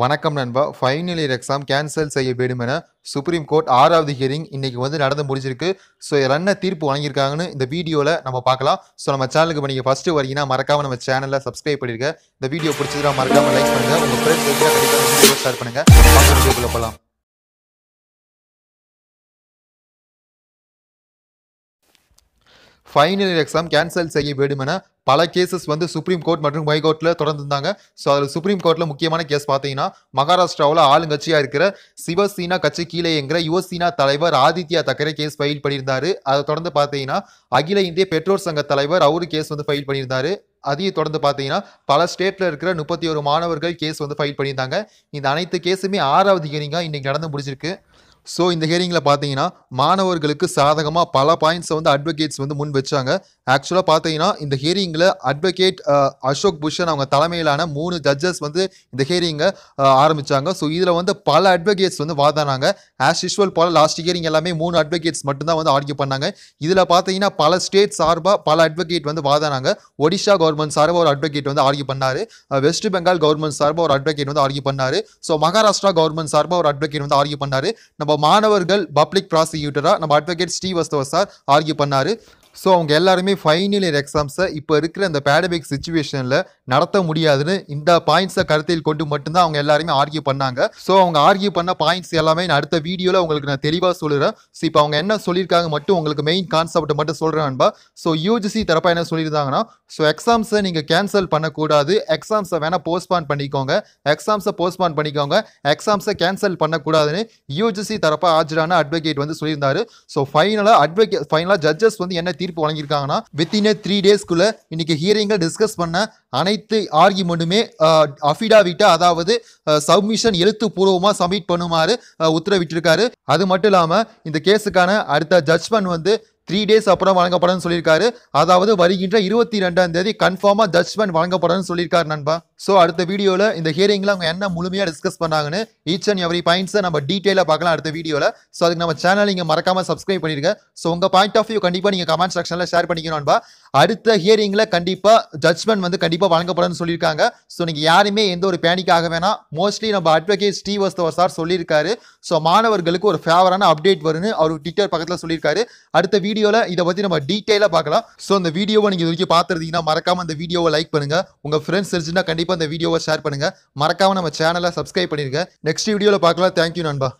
வணக்கம் நண்பா final year exam cancel செய்ய வேண்டும் என சுப்ரீம் கோர்ட் ஆறாவது ஹியரிங் இன்றைக்கி வந்து நடந்து முடிஞ்சிருக்கு ஸோ என்ன தீர்ப்பு வழங்கியிருக்காங்கன்னு இந்த வீடியோவில் நம்ம பார்க்கலாம் ஸோ நம்ம சேனலுக்கு நீங்கள் ஃபஸ்ட்டு வரீங்கன்னா மறக்காமல் நம்ம சேனலில் சப்ஸ்கிரைப் பண்ணியிருக்கேன் இந்த வீடியோ பிடிச்சதுனா மறக்காமல் லைக் பண்ணுங்கள் உங்கள் ஃப்ரெண்ட்ஸ் ஷேர் பண்ணுங்கள் போகலாம் ஃபைனல் எக்ஸாம் கேன்சல் செய்ய வேண்டும் என பல கேசஸ் வந்து சுப்ரீம் கோர்ட் மற்றும் ஹை கோர்ட்டில் தொடர்ந்துருந்தாங்க ஸோ அதில் சுப்ரீம் கோர்ட்டில் முக்கியமான கேஸ் பார்த்தீங்கன்னா மகாராஷ்டிராவில் ஆளுங்கட்சியாக இருக்கிற சிவசீனா கட்சி கீழே என்கிற யுவசீனா தலைவர் ஆதித்யா தக்கரே கேஸ் ஃபைல் பண்ணியிருந்தார் அதை தொடர்ந்து பார்த்தீங்கன்னா அகில இந்திய பெற்றோர் சங்க தலைவர் அவரு கேஸ் வந்து ஃபைல் பண்ணியிருந்தார் அதையும் தொடர்ந்து பார்த்தீங்கன்னா பல ஸ்டேட்டில் இருக்கிற முப்பத்தி ஒரு மாணவர்கள் கேஸ் வந்து ஃபைல் பண்ணியிருந்தாங்க இந்த அனைத்து கேஸுமே ஆறாவது கேரிங்காக இன்றைக்கி நடந்து முடிச்சிருக்கு ஸோ இந்த ஹியரிங்கில் பார்த்தீங்கன்னா மாணவர்களுக்கு சாதகமாக பல பாயிண்ட்ஸை வந்து அட்வொகேட்ஸ் வந்து முன் வச்சாங்க ஆக்சுவலாக பார்த்தீங்கன்னா இந்த ஹியரிங்கில் அட்வொகேட் அசோக் புஷன் அவங்க தலைமையிலான மூணு ஜட்ஜஸ் வந்து இந்த ஹியரிங்கை ஆரம்பித்தாங்க ஸோ இதில் வந்து பல அட்வொகேட்ஸ் வந்து வாதானாங்க ஆஸ் யூஷுவல் போல் லாஸ்ட் ஹியரிங் எல்லாமே மூணு அட்வொகேட்ஸ் மட்டும்தான் வந்து ஆர்கியூ பண்ணாங்க இதில் பார்த்தீங்கன்னா பல ஸ்டேட் சார்பாக பல அட்வொகேட் வந்து வாதானாங்க ஒடிஷா கவர்மெண்ட் சார்பாக ஒரு அட்வொகேட் வந்து ஆர்கியூ பண்ணார் வெஸ்ட் பெங்கால் கவர்மெண்ட் சார்பாக ஒரு அட்வொகேட் வந்து ஆர்கியூ பண்ணார் ஸோ மகாராஷ்டிரா கவர்மெண்ட் சார்பாக ஒரு அட்வொகேட் வந்து ஆர்கியூ பண்ணார் நம்ம மாணவர்கள் பப்ளிக் ப்ராசிக்யூட்டராக நம்ம அட்வொகேட் ஸ்ரீவஸ்தவ சார் ஆர்கியூ பண்ணார் ஸோ அவங்க எல்லாருமே ஃபைனல் இயர் எக்ஸாம்ஸை இப்போ இருக்கிற இந்த பேடமிக் சுச்சுவேஷனில் நடத்த முடியாதுன்னு இந்த பாயிண்ட்ஸை கருத்தில் கொண்டு மட்டும்தான் அவங்க எல்லாருமே ஆர்கியூ பண்ணாங்க ஸோ அவங்க ஆர்கியூ பண்ண பாயிண்ட்ஸ் எல்லாமே நான் அடுத்த வீடியோவில் உங்களுக்கு நான் தெளிவாக சொல்லுறேன் ஸோ இப்போ அவங்க என்ன சொல்லியிருக்காங்க மட்டும் உங்களுக்கு மெயின் கான்செப்ட் மட்டும் சொல்கிறேன் நண்பா ஸோ யூஜிசி தரப்பாக என்ன சொல்லியிருந்தாங்கன்னா ஸோ எக்ஸாம்ஸை நீங்கள் கேன்சல் பண்ணக்கூடாது எக்ஸாம்ஸை வேணால் போஸ்ட்பான் பண்ணிக்கோங்க எக்ஸாம்ஸை போஸ்ட்பான் பண்ணிக்கோங்க எக்ஸாம்ஸை கேன்சல் பண்ணக்கூடாதுன்னு யூஜிசி தரப்பாக ஆஜரான அட்வொகேட் வந்து சொல்லியிருந்தாரு ஸோ ஃபைனலாக அட்வொகேட் ஃபைனலாக ஜட்ஜஸ் வந்து என்ன தீர்ப்பு வழங்கியிருக்காங்கன்னா வித்தின் த்ரீ டேஸ்க்குள்ளே இன்னைக்கு ஹியரிங்கில் டிஸ்கஸ் பண்ண அனைத்து ஆர்கியுமெண்ட்டுமே அஃபிடாவிட்டா அதாவது சப்மிஷன் எழுத்துப்பூர்வமாக சப்மிட் பண்ணுமாறு உத்தரவிட்டிருக்காரு அது மட்டும் இல்லாமல் இந்த கேஸுக்கான அடுத்த ஜட்ஜ்மெண்ட் வந்து த்ரீ டேஸ் அப்புறம் வழங்கப்படும் சொல்லியிருக்காரு அதாவது வருகின்ற இருபத்தி ரெண்டாம் தேதி கன்ஃபார்மா ஜட்மெண்ட் வழங்கப்படும் சொல்லியிருக்காரு நண்பா ஸோ அடுத்த வீடியோவில் இந்த ஹியரிங்கில் அவங்க என்ன முழுமையாக டிஸ்கஸ் பண்ணாங்கன்னு ஈச் அண்ட் எவ்ரி பாயிண்ட்ஸை நம்ம டீட்டெயிலாக பார்க்கலாம் அடுத்த வீடியோவில் ஸோ அதுக்கு நம்ம சேனல் நீங்கள் மறக்காமல் சப்ஸ்கிரைப் பண்ணிருக்கேன் ஸோ உங்க பாயிண்ட் ஆஃப் வியூ கண்டிப்பாக நீங்கள் கமெண்ட் செக்ஷனில் ஷேர் பண்ணிக்கணும் நண்பா அடுத்த ஹியரிங்கில் கண்டிப்பாக ஜட்மெண்ட் வந்து கண்டிப்பாக வழங்கப்படும்னு சொல்லியிருக்காங்க ஸோ நீங்கள் யாருமே எந்த ஒரு பேனிக் ஆக வேணாம் மோஸ்ட்லி நம்ம அட்வொகேட் ஸ்ரீவஸ்தவர் சார் சொல்லியிருக்காரு ஸோ மாணவர்களுக்கு ஒரு ஃபேவரான அப்டேட் வரும்னு அவர் ட்விட்டர் பக்கத்தில் சொல்லியிருக்காரு அடுத்த வீடியோவில் இதை பற்றி நம்ம டீட்டெயிலாக பார்க்கலாம் ஸோ அந்த வீடியோவை நீங்கள் இது வரைக்கும் பார்த்துருந்தீங்கன்னா மறக்காமல் அந்த வீடியோவை லைக் பண்ணுங்கள் உங்கள் ஃப்ரெண்ட்ஸ் தெரிஞ்சுன்னா கண்டிப்பாக அந்த வீடியோவை ஷேர் பண்ணுங்கள் மறக்காமல் நம்ம சேனலை சப்ஸ்கிரைப் பண்ணிடுங்க நெக்ஸ்ட் வீடியோவில் பார்க்கலாம் தேங்க்யூ நண்பா